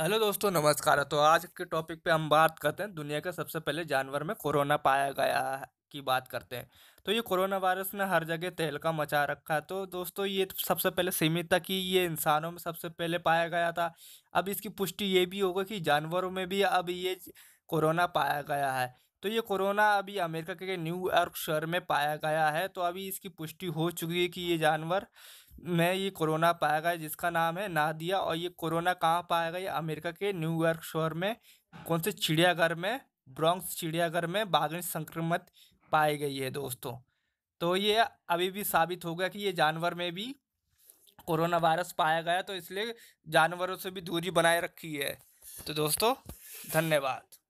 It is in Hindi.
हेलो दोस्तों नमस्कार तो आज के टॉपिक पे हम बात करते हैं दुनिया के सबसे पहले जानवर में कोरोना पाया गया की बात करते हैं तो ये कोरोना वायरस ने हर जगह तहलका मचा रखा है तो दोस्तों ये तो सबसे पहले सीमित था कि ये इंसानों में सबसे पहले पाया गया था अब इसकी पुष्टि ये भी होगा कि जानवरों में भी अब ये कोरोना पाया गया है तो ये कोरोना अभी अमेरिका के न्यूयॉर्क शहर में पाया गया है तो अभी इसकी पुष्टि हो चुकी है कि ये जानवर में ये कोरोना पाया गया जिसका नाम है नादिया और ये कोरोना कहाँ पाया गया ये अमेरिका के न्यूयॉर्क शहर में कौन से चिड़ियाघर में ब्रॉन्क्स चिड़ियाघर में बाघिन संक्रमित पाई गई है दोस्तों तो ये अभी भी साबित हो गया कि ये जानवर में भी कोरोना वायरस पाया गया तो इसलिए जानवरों से भी दूरी बनाए रखी है तो दोस्तों धन्यवाद